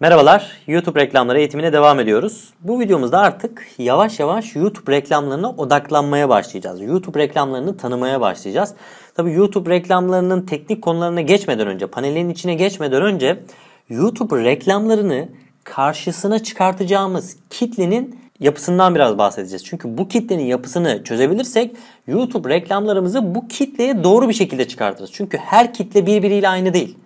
Merhabalar, YouTube reklamları eğitimine devam ediyoruz. Bu videomuzda artık yavaş yavaş YouTube reklamlarına odaklanmaya başlayacağız. YouTube reklamlarını tanımaya başlayacağız. Tabii YouTube reklamlarının teknik konularına geçmeden önce, panelin içine geçmeden önce YouTube reklamlarını karşısına çıkartacağımız kitlenin yapısından biraz bahsedeceğiz. Çünkü bu kitlenin yapısını çözebilirsek YouTube reklamlarımızı bu kitleye doğru bir şekilde çıkartırız. Çünkü her kitle birbiriyle aynı değil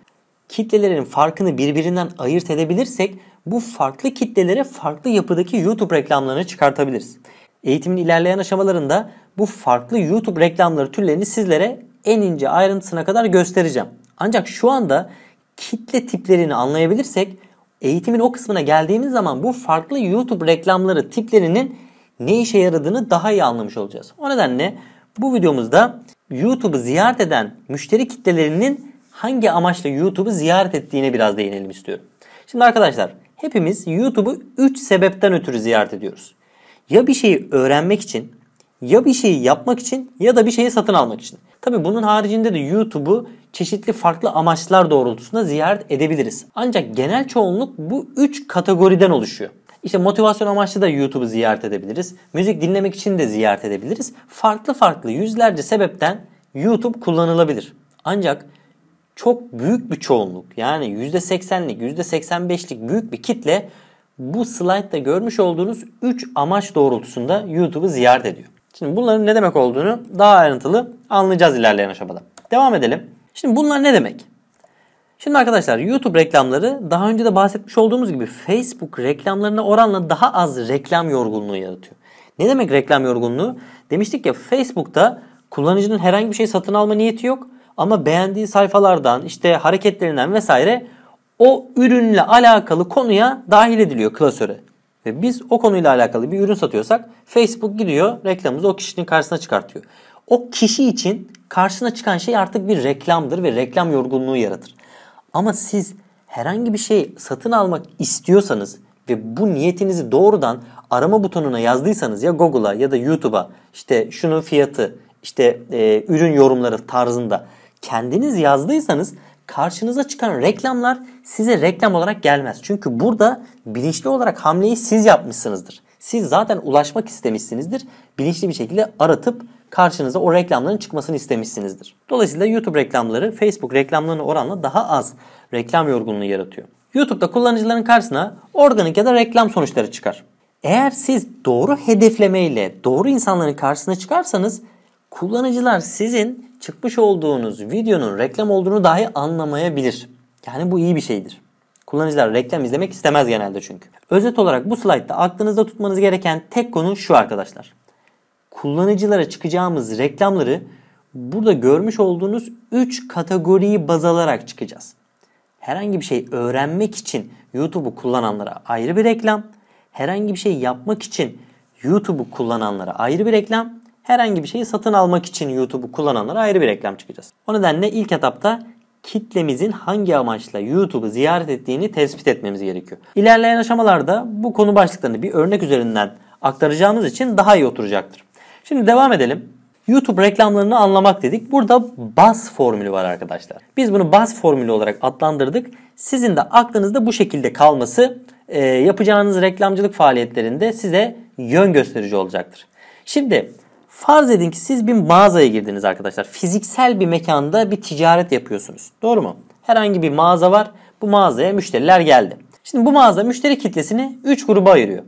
kitlelerin farkını birbirinden ayırt edebilirsek bu farklı kitlelere farklı yapıdaki YouTube reklamlarını çıkartabiliriz. Eğitimin ilerleyen aşamalarında bu farklı YouTube reklamları türlerini sizlere en ince ayrıntısına kadar göstereceğim. Ancak şu anda kitle tiplerini anlayabilirsek eğitimin o kısmına geldiğimiz zaman bu farklı YouTube reklamları tiplerinin ne işe yaradığını daha iyi anlamış olacağız. O nedenle bu videomuzda YouTube'u ziyaret eden müşteri kitlelerinin hangi amaçla YouTube'u ziyaret ettiğine biraz değinelim istiyorum. Şimdi arkadaşlar hepimiz YouTube'u 3 sebepten ötürü ziyaret ediyoruz. Ya bir şeyi öğrenmek için, ya bir şeyi yapmak için ya da bir şeyi satın almak için. Tabi bunun haricinde de YouTube'u çeşitli farklı amaçlar doğrultusunda ziyaret edebiliriz. Ancak genel çoğunluk bu 3 kategoriden oluşuyor. İşte motivasyon amaçlı da YouTube'u ziyaret edebiliriz. Müzik dinlemek için de ziyaret edebiliriz. Farklı farklı yüzlerce sebepten YouTube kullanılabilir. Ancak çok büyük bir çoğunluk yani %80'lik %85'lik büyük bir kitle bu slaytta görmüş olduğunuz 3 amaç doğrultusunda YouTube'u ziyaret ediyor. Şimdi bunların ne demek olduğunu daha ayrıntılı anlayacağız ilerleyen aşamada. Devam edelim. Şimdi bunlar ne demek? Şimdi arkadaşlar YouTube reklamları daha önce de bahsetmiş olduğumuz gibi Facebook reklamlarına oranla daha az reklam yorgunluğu yaratıyor. Ne demek reklam yorgunluğu? Demiştik ya Facebook'ta kullanıcının herhangi bir şey satın alma niyeti yok ama beğendiği sayfalardan, işte hareketlerinden vesaire o ürünle alakalı konuya dahil ediliyor klasöre. Ve biz o konuyla alakalı bir ürün satıyorsak Facebook gidiyor reklamımızı o kişinin karşısına çıkartıyor. O kişi için karşısına çıkan şey artık bir reklamdır ve reklam yorgunluğu yaratır. Ama siz herhangi bir şey satın almak istiyorsanız ve bu niyetinizi doğrudan arama butonuna yazdıysanız ya Google'a ya da YouTube'a işte şunun fiyatı işte e, ürün yorumları tarzında kendiniz yazdıysanız karşınıza çıkan reklamlar size reklam olarak gelmez. Çünkü burada bilinçli olarak hamleyi siz yapmışsınızdır. Siz zaten ulaşmak istemişsinizdir. Bilinçli bir şekilde aratıp karşınıza o reklamların çıkmasını istemişsinizdir. Dolayısıyla YouTube reklamları Facebook reklamlarına oranla daha az reklam yorgunluğu yaratıyor. YouTube'da kullanıcıların karşısına organik ya da reklam sonuçları çıkar. Eğer siz doğru hedeflemeyle doğru insanların karşısına çıkarsanız kullanıcılar sizin çıkmış olduğunuz videonun reklam olduğunu dahi anlamayabilir. Yani bu iyi bir şeydir. Kullanıcılar reklam izlemek istemez genelde çünkü. Özet olarak bu slaytta aklınızda tutmanız gereken tek konu şu arkadaşlar. Kullanıcılara çıkacağımız reklamları burada görmüş olduğunuz 3 kategoriyi baz alarak çıkacağız. Herhangi bir şey öğrenmek için YouTube'u kullananlara ayrı bir reklam, herhangi bir şey yapmak için YouTube'u kullananlara ayrı bir reklam herhangi bir şeyi satın almak için YouTube'u kullananlara ayrı bir reklam çıkacağız. O nedenle ilk etapta kitlemizin hangi amaçla YouTube'u ziyaret ettiğini tespit etmemiz gerekiyor. İlerleyen aşamalarda bu konu başlıklarını bir örnek üzerinden aktaracağımız için daha iyi oturacaktır. Şimdi devam edelim. YouTube reklamlarını anlamak dedik. Burada baz formülü var arkadaşlar. Biz bunu baz formülü olarak adlandırdık. Sizin de aklınızda bu şekilde kalması e, yapacağınız reklamcılık faaliyetlerinde size yön gösterici olacaktır. Şimdi Farz edin ki siz bir mağazaya girdiniz arkadaşlar. Fiziksel bir mekanda bir ticaret yapıyorsunuz. Doğru mu? Herhangi bir mağaza var. Bu mağazaya müşteriler geldi. Şimdi bu mağaza müşteri kitlesini 3 gruba ayırıyor.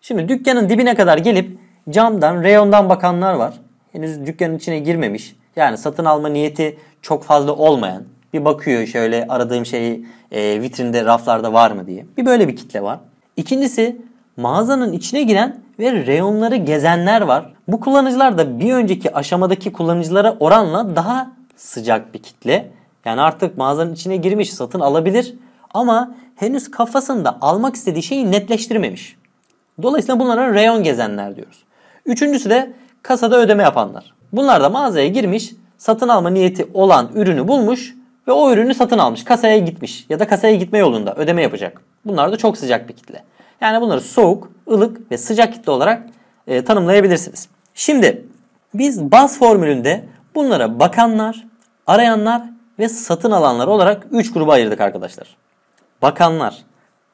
Şimdi dükkanın dibine kadar gelip camdan, reyondan bakanlar var. Henüz dükkanın içine girmemiş. Yani satın alma niyeti çok fazla olmayan. Bir bakıyor şöyle aradığım şeyi e, vitrinde, raflarda var mı diye. Bir böyle bir kitle var. İkincisi mağazanın içine giren ve reyonları gezenler var. Bu kullanıcılar da bir önceki aşamadaki kullanıcılara oranla daha sıcak bir kitle. Yani artık mağazanın içine girmiş satın alabilir ama henüz kafasında almak istediği şeyi netleştirmemiş. Dolayısıyla bunlara reyon gezenler diyoruz. Üçüncüsü de kasada ödeme yapanlar. Bunlar da mağazaya girmiş, satın alma niyeti olan ürünü bulmuş ve o ürünü satın almış. Kasaya gitmiş ya da kasaya gitme yolunda ödeme yapacak. Bunlar da çok sıcak bir kitle. Yani bunları soğuk, ılık ve sıcak kitle olarak e, tanımlayabilirsiniz. Şimdi biz baz formülünde bunlara bakanlar, arayanlar ve satın alanlar olarak 3 gruba ayırdık arkadaşlar. Bakanlar,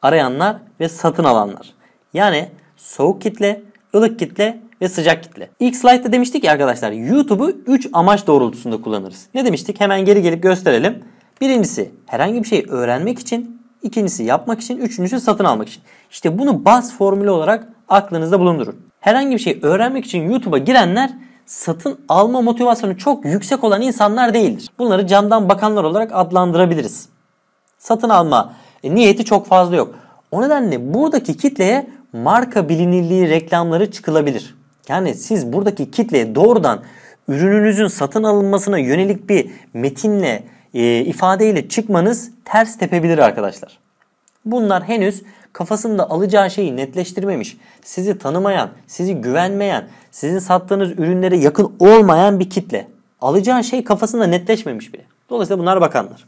arayanlar ve satın alanlar. Yani soğuk kitle, ılık kitle ve sıcak kitle. İlk slide'da demiştik ya arkadaşlar YouTube'u 3 amaç doğrultusunda kullanırız. Ne demiştik? Hemen geri gelip gösterelim. Birincisi herhangi bir şeyi öğrenmek için İkincisi yapmak için, üçüncüsü satın almak için. İşte bunu baz formülü olarak aklınızda bulundurun. Herhangi bir şey öğrenmek için YouTube'a girenler satın alma motivasyonu çok yüksek olan insanlar değildir. Bunları camdan bakanlar olarak adlandırabiliriz. Satın alma e, niyeti çok fazla yok. O nedenle buradaki kitleye marka bilinirliği reklamları çıkılabilir. Yani siz buradaki kitleye doğrudan ürününüzün satın alınmasına yönelik bir metinle e, ifadeyle çıkmanız ters tepebilir arkadaşlar. Bunlar henüz kafasında alacağı şeyi netleştirmemiş, sizi tanımayan, sizi güvenmeyen, sizin sattığınız ürünlere yakın olmayan bir kitle. Alacağı şey kafasında netleşmemiş bile. Dolayısıyla bunlar bakanlar.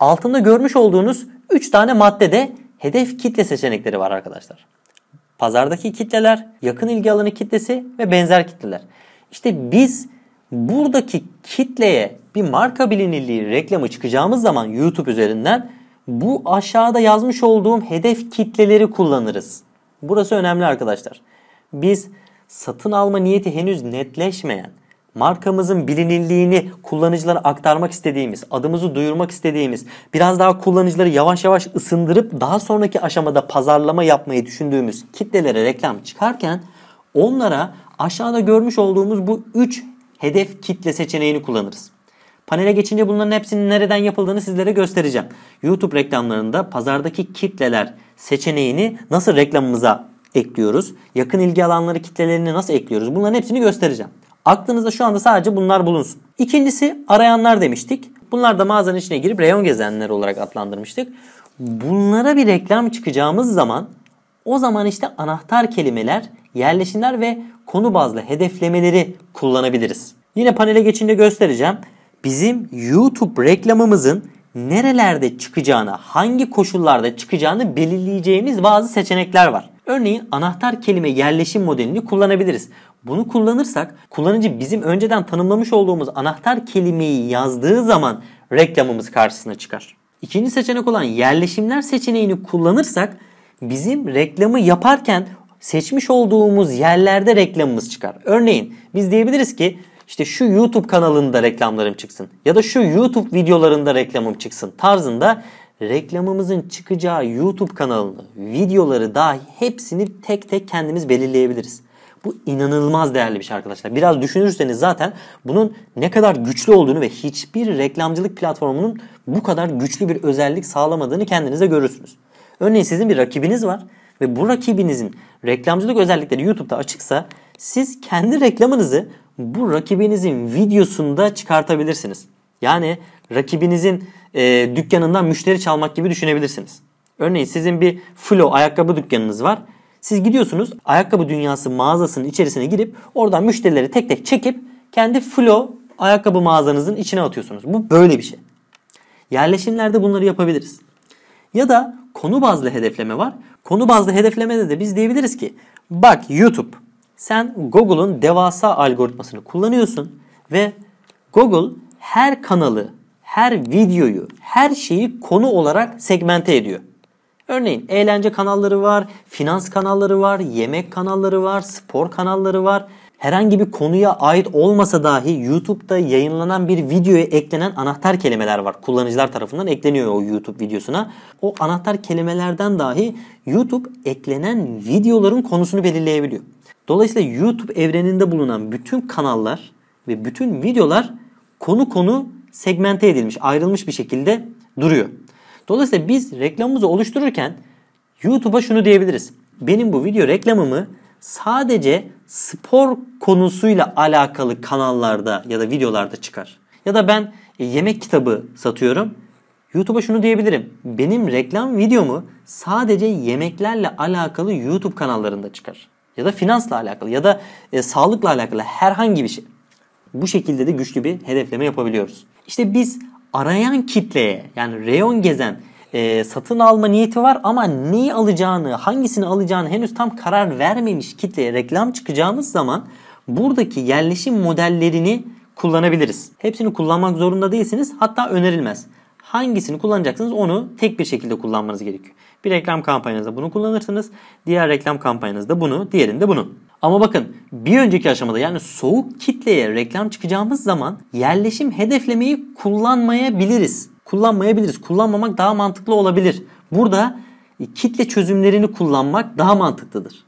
Altında görmüş olduğunuz 3 tane maddede hedef kitle seçenekleri var arkadaşlar. Pazardaki kitleler, yakın ilgi alanı kitlesi ve benzer kitleler. İşte biz buradaki kitleye bir marka bilinirliği reklamı çıkacağımız zaman YouTube üzerinden bu aşağıda yazmış olduğum hedef kitleleri kullanırız. Burası önemli arkadaşlar. Biz satın alma niyeti henüz netleşmeyen, markamızın bilinirliğini kullanıcılara aktarmak istediğimiz, adımızı duyurmak istediğimiz, biraz daha kullanıcıları yavaş yavaş ısındırıp daha sonraki aşamada pazarlama yapmayı düşündüğümüz kitlelere reklam çıkarken onlara aşağıda görmüş olduğumuz bu 3 hedef kitle seçeneğini kullanırız. Panele geçince bunların hepsinin nereden yapıldığını sizlere göstereceğim. YouTube reklamlarında pazardaki kitleler seçeneğini nasıl reklamımıza ekliyoruz? Yakın ilgi alanları kitlelerini nasıl ekliyoruz? Bunların hepsini göstereceğim. Aklınızda şu anda sadece bunlar bulunsun. İkincisi arayanlar demiştik. Bunlar da mağazanın içine girip reyon gezenler olarak adlandırmıştık. Bunlara bir reklam çıkacağımız zaman o zaman işte anahtar kelimeler, yerleşimler ve konu bazlı hedeflemeleri kullanabiliriz. Yine panele geçince göstereceğim. Bizim YouTube reklamımızın nerelerde çıkacağını, hangi koşullarda çıkacağını belirleyeceğimiz bazı seçenekler var. Örneğin anahtar kelime yerleşim modelini kullanabiliriz. Bunu kullanırsak kullanıcı bizim önceden tanımlamış olduğumuz anahtar kelimeyi yazdığı zaman reklamımız karşısına çıkar. İkinci seçenek olan yerleşimler seçeneğini kullanırsak bizim reklamı yaparken seçmiş olduğumuz yerlerde reklamımız çıkar. Örneğin biz diyebiliriz ki işte şu YouTube kanalında reklamlarım çıksın ya da şu YouTube videolarında reklamım çıksın tarzında reklamımızın çıkacağı YouTube kanalını, videoları dahi hepsini tek tek kendimiz belirleyebiliriz. Bu inanılmaz değerli bir şey arkadaşlar. Biraz düşünürseniz zaten bunun ne kadar güçlü olduğunu ve hiçbir reklamcılık platformunun bu kadar güçlü bir özellik sağlamadığını kendinize görürsünüz. Örneğin sizin bir rakibiniz var ve bu rakibinizin reklamcılık özellikleri YouTube'da açıksa siz kendi reklamınızı bu rakibinizin videosunda çıkartabilirsiniz. Yani rakibinizin e, dükkanından müşteri çalmak gibi düşünebilirsiniz. Örneğin sizin bir Flo ayakkabı dükkanınız var. Siz gidiyorsunuz ayakkabı dünyası mağazasının içerisine girip oradan müşterileri tek tek çekip kendi Flo ayakkabı mağazanızın içine atıyorsunuz. Bu böyle bir şey. Yerleşimlerde bunları yapabiliriz. Ya da konu bazlı hedefleme var. Konu bazlı hedeflemede de biz diyebiliriz ki bak YouTube sen Google'un devasa algoritmasını kullanıyorsun ve Google her kanalı, her videoyu, her şeyi konu olarak segmente ediyor. Örneğin eğlence kanalları var, finans kanalları var, yemek kanalları var, spor kanalları var herhangi bir konuya ait olmasa dahi YouTube'da yayınlanan bir videoya eklenen anahtar kelimeler var. Kullanıcılar tarafından ekleniyor o YouTube videosuna. O anahtar kelimelerden dahi YouTube eklenen videoların konusunu belirleyebiliyor. Dolayısıyla YouTube evreninde bulunan bütün kanallar ve bütün videolar konu konu segmente edilmiş, ayrılmış bir şekilde duruyor. Dolayısıyla biz reklamımızı oluştururken YouTube'a şunu diyebiliriz. Benim bu video reklamımı sadece spor konusuyla alakalı kanallarda ya da videolarda çıkar. Ya da ben e, yemek kitabı satıyorum. YouTube'a şunu diyebilirim. Benim reklam videomu sadece yemeklerle alakalı YouTube kanallarında çıkar. Ya da finansla alakalı ya da e, sağlıkla alakalı herhangi bir şey. Bu şekilde de güçlü bir hedefleme yapabiliyoruz. İşte biz arayan kitleye yani reyon gezen e, satın alma niyeti var ama neyi alacağını, hangisini alacağını henüz tam karar vermemiş kitleye reklam çıkacağımız zaman buradaki yerleşim modellerini kullanabiliriz. Hepsini kullanmak zorunda değilsiniz. Hatta önerilmez. Hangisini kullanacaksınız onu tek bir şekilde kullanmanız gerekiyor. Bir reklam kampanyanızda bunu kullanırsınız. Diğer reklam kampanyanızda bunu, diğerinde bunu. Ama bakın bir önceki aşamada yani soğuk kitleye reklam çıkacağımız zaman yerleşim hedeflemeyi kullanmayabiliriz kullanmayabiliriz. Kullanmamak daha mantıklı olabilir. Burada kitle çözümlerini kullanmak daha mantıklıdır.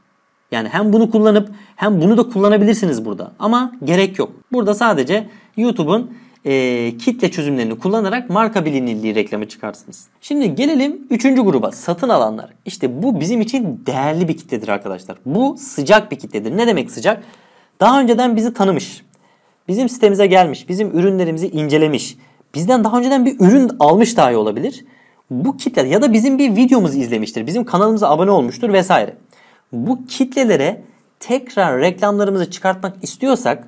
Yani hem bunu kullanıp hem bunu da kullanabilirsiniz burada. Ama gerek yok. Burada sadece YouTube'un e, kitle çözümlerini kullanarak marka bilinirliği reklamı çıkarsınız. Şimdi gelelim 3. gruba satın alanlar. İşte bu bizim için değerli bir kitledir arkadaşlar. Bu sıcak bir kitledir. Ne demek sıcak? Daha önceden bizi tanımış. Bizim sitemize gelmiş, bizim ürünlerimizi incelemiş, Bizden daha önceden bir ürün almış dahi olabilir. Bu kitle ya da bizim bir videomuzu izlemiştir. Bizim kanalımıza abone olmuştur vesaire. Bu kitlelere tekrar reklamlarımızı çıkartmak istiyorsak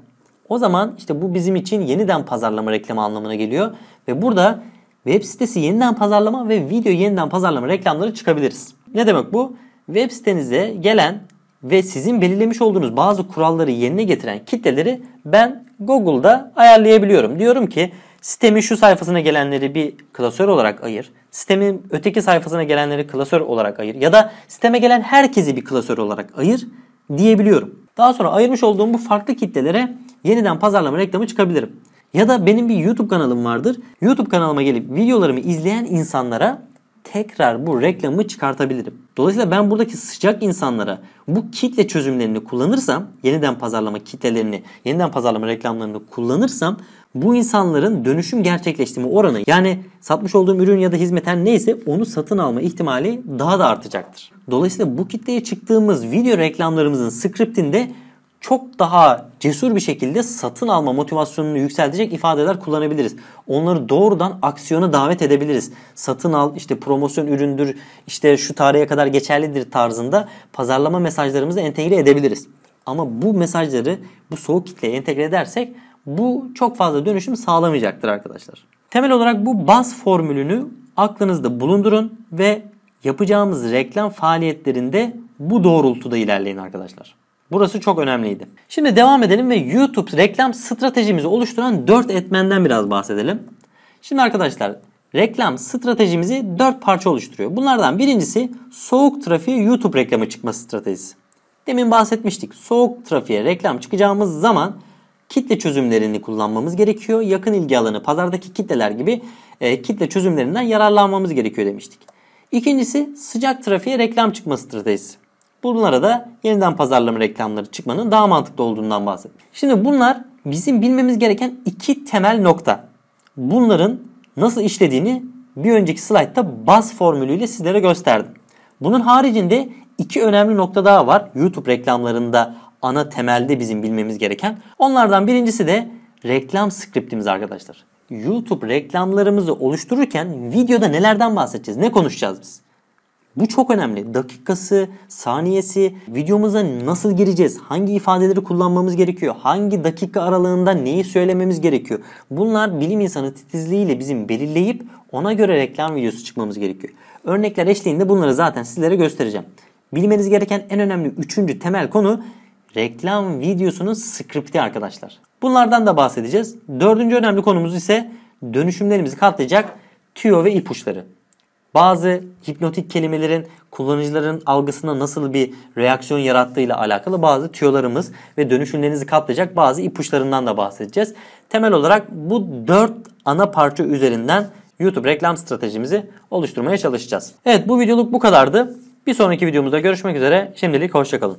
o zaman işte bu bizim için yeniden pazarlama reklamı anlamına geliyor. Ve burada web sitesi yeniden pazarlama ve video yeniden pazarlama reklamları çıkabiliriz. Ne demek bu? Web sitenize gelen ve sizin belirlemiş olduğunuz bazı kuralları yerine getiren kitleleri ben Google'da ayarlayabiliyorum. Diyorum ki Sistemin şu sayfasına gelenleri bir klasör olarak ayır. Sistemin öteki sayfasına gelenleri klasör olarak ayır. Ya da sisteme gelen herkesi bir klasör olarak ayır diyebiliyorum. Daha sonra ayırmış olduğum bu farklı kitlelere yeniden pazarlama reklamı çıkabilirim. Ya da benim bir YouTube kanalım vardır. YouTube kanalıma gelip videolarımı izleyen insanlara tekrar bu reklamı çıkartabilirim. Dolayısıyla ben buradaki sıcak insanlara bu kitle çözümlerini kullanırsam, yeniden pazarlama kitlelerini, yeniden pazarlama reklamlarını kullanırsam bu insanların dönüşüm gerçekleştirme oranı yani satmış olduğum ürün ya da hizmet her neyse onu satın alma ihtimali daha da artacaktır. Dolayısıyla bu kitleye çıktığımız video reklamlarımızın skriptinde çok daha cesur bir şekilde satın alma motivasyonunu yükseltecek ifadeler kullanabiliriz. Onları doğrudan aksiyona davet edebiliriz. Satın al, işte promosyon üründür, işte şu tarihe kadar geçerlidir tarzında pazarlama mesajlarımızı entegre edebiliriz. Ama bu mesajları bu soğuk kitleye entegre edersek bu çok fazla dönüşüm sağlamayacaktır arkadaşlar. Temel olarak bu baz formülünü aklınızda bulundurun ve yapacağımız reklam faaliyetlerinde bu doğrultuda ilerleyin arkadaşlar. Burası çok önemliydi. Şimdi devam edelim ve YouTube reklam stratejimizi oluşturan 4 etmenden biraz bahsedelim. Şimdi arkadaşlar reklam stratejimizi 4 parça oluşturuyor. Bunlardan birincisi soğuk trafiğe YouTube reklamı çıkması stratejisi. Demin bahsetmiştik. Soğuk trafiğe reklam çıkacağımız zaman kitle çözümlerini kullanmamız gerekiyor. Yakın ilgi alanı, pazardaki kitleler gibi e, kitle çözümlerinden yararlanmamız gerekiyor demiştik. İkincisi sıcak trafiğe reklam çıkma stratejisi. Bunlara da yeniden pazarlama reklamları çıkmanın daha mantıklı olduğundan bahsettim. Şimdi bunlar bizim bilmemiz gereken iki temel nokta. Bunların nasıl işlediğini bir önceki slaytta baz formülüyle sizlere gösterdim. Bunun haricinde iki önemli nokta daha var. YouTube reklamlarında ana temelde bizim bilmemiz gereken. Onlardan birincisi de reklam skriptimiz arkadaşlar. YouTube reklamlarımızı oluştururken videoda nelerden bahsedeceğiz? Ne konuşacağız biz? Bu çok önemli. Dakikası, saniyesi, videomuza nasıl gireceğiz, hangi ifadeleri kullanmamız gerekiyor, hangi dakika aralığında neyi söylememiz gerekiyor. Bunlar bilim insanı titizliğiyle bizim belirleyip ona göre reklam videosu çıkmamız gerekiyor. Örnekler eşliğinde bunları zaten sizlere göstereceğim. Bilmeniz gereken en önemli üçüncü temel konu reklam videosunun skripti arkadaşlar. Bunlardan da bahsedeceğiz. Dördüncü önemli konumuz ise dönüşümlerimizi katlayacak tüyo ve ipuçları bazı hipnotik kelimelerin kullanıcıların algısına nasıl bir reaksiyon yarattığıyla alakalı bazı tüyolarımız ve dönüşümlerinizi kaplayacak bazı ipuçlarından da bahsedeceğiz. Temel olarak bu dört ana parça üzerinden YouTube reklam stratejimizi oluşturmaya çalışacağız. Evet bu videoluk bu kadardı. Bir sonraki videomuzda görüşmek üzere. Şimdilik hoşçakalın.